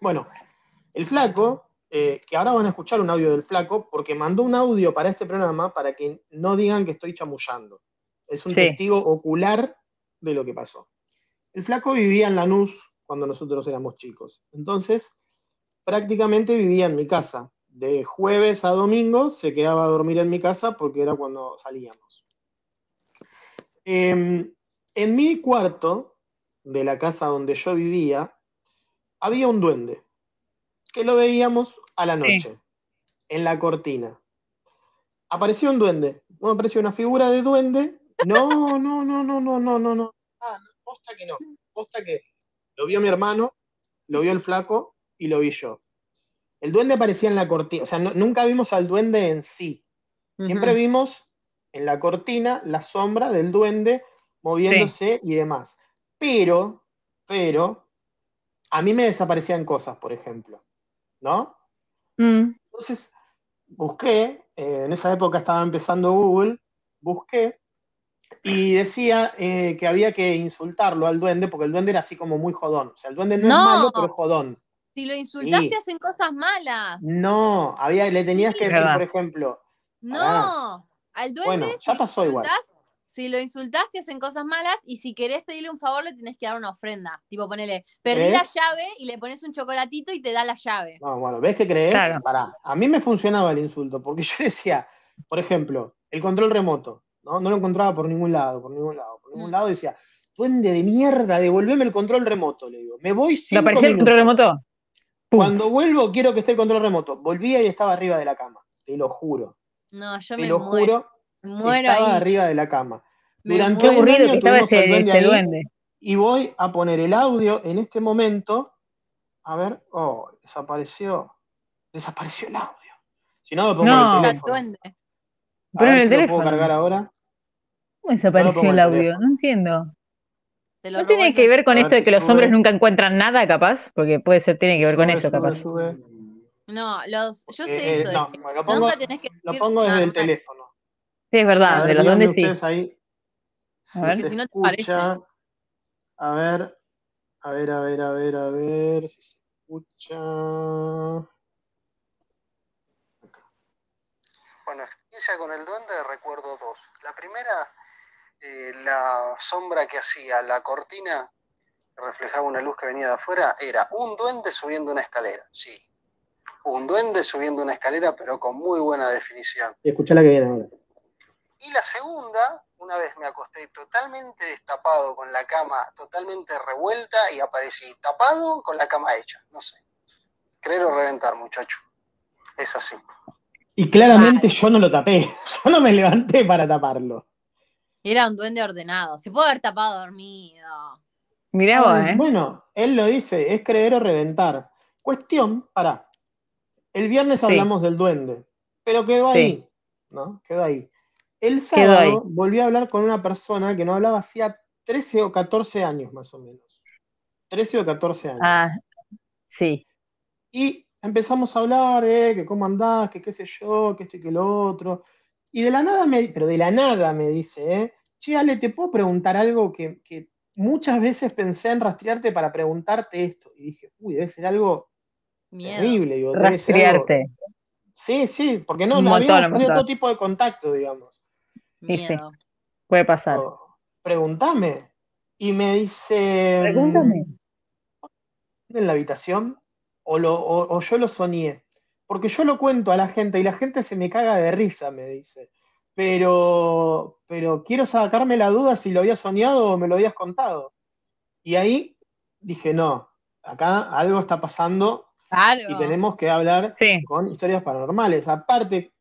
Bueno, el flaco, eh, que ahora van a escuchar un audio del flaco, porque mandó un audio para este programa para que no digan que estoy chamullando. Es un testigo ocular de lo que pasó. El flaco vivía en Lanús cuando nosotros éramos chicos. Entonces, prácticamente vivía en mi casa. De jueves a domingo se quedaba a dormir en mi casa porque era cuando salíamos. Em, en mi cuarto de la casa donde yo vivía, había un duende que lo veíamos a la noche, en la cortina. Apareció un duende, bueno, apareció una figura de duende. No, no, no, no, no, no, no, no. Ah, posta que no. Posta que lo vio mi hermano, lo vio el flaco y lo vi yo. El duende aparecía en la cortina, o sea, nunca vimos al duende en sí. Siempre vimos en la cortina la sombra del duende moviéndose y demás. Pero, pero, a mí me desaparecían cosas, por ejemplo, ¿no? Mm. Entonces, busqué, eh, en esa época estaba empezando Google, busqué y decía eh, que había que insultarlo al duende, porque el duende era así como muy jodón. O sea, el duende no, es malo, pero jodón. Si lo insultaste, hacen cosas malas. No, había, le tenías que decir, por ejemplo. No, al duende. Bueno, ya pasó igual si lo insultás, te hacen cosas malas y si querés pedirle un favor, le tenés que dar una ofrenda. Tipo, ponele, perdí la llave y le pones un chocolatito y te da la llave. No, bueno, ¿ves qué crees? A mí me funcionaba el insulto, porque yo decía, por ejemplo, el control remoto, ¿no? lo encontraba por ningún lado, por ningún lado, por ningún mm. lado decía, duende de mierda, devolveme el control remoto, le digo. Me voy sin. ¿Te apareció el control remoto? Cuando vuelvo, quiero que esté el control remoto. Volvía y estaba arriba de la cama, te lo juro. No, yo te me lo juro. estaba arriba de la cama. Durante qué duende, Y voy a poner el audio en este momento. A ver, oh, desapareció. Desapareció el audio. Si no, lo pongo en el teléfono. A el teléfono. lo puedo cargar ahora. ¿Cómo desapareció el audio? No entiendo. ¿No tiene que ver con esto de que los hombres nunca encuentran nada, capaz? Porque puede ser, tiene que ver con eso, capaz. No, los, yo eh, sé eh, eso. No, lo pongo, que lo pongo desde el teléfono. Sí, es verdad, de los donde sí. A ver, si, no te parece. A ver, a ver, a ver, a ver, si se escucha. Bueno, experiencia con el duende recuerdo dos. La primera, eh, la sombra que hacía la cortina reflejaba una luz que venía de afuera, era un duende subiendo una escalera, sí. Un duende subiendo una escalera, pero con muy buena definición. Escucha la que viene Y la segunda, una vez me acosté totalmente destapado con la cama totalmente revuelta y aparecí tapado con la cama hecha. No sé. Creer o reventar, muchacho. Es así. Y claramente yo no lo tapé. solo me levanté para taparlo. Era un duende ordenado. Se puede haber tapado dormido. Mirá vos, eh. Bueno, él lo dice, es creer o reventar. Cuestión, pará. El viernes hablamos del duende, pero quedó ahí, ¿no? Quedó ahí. El sábado volví a hablar con una persona que no hablaba hacía 13 o 14 años más o menos. 13 o 14 años. Ah, sí. Y empezamos a hablar, eh, que cómo andás, que qué sé yo, que esto y que lo otro. Y de la nada me, pero de la nada me dice, eh, che, Ale, ¿te puedo preguntar algo que, muchas veces pensé en rastrearte para preguntarte esto? Y dije, uy, debe ser algo terrible. rastrearte. Sí, sí, porque no, había perdido tipo de contacto, digamos. puede pasar. Oh, pregúntame. Y me dice. Pregúntame. Mm, en la habitación, o, yo lo soñé. Porque yo lo cuento a la gente y la gente se me caga de risa, me dice. Pero, pero quiero sacarme la duda si lo habías soñado o me lo habías contado. Y ahí dije, no, acá algo está pasando Y tenemos que hablar con historias paranormales. Aparte,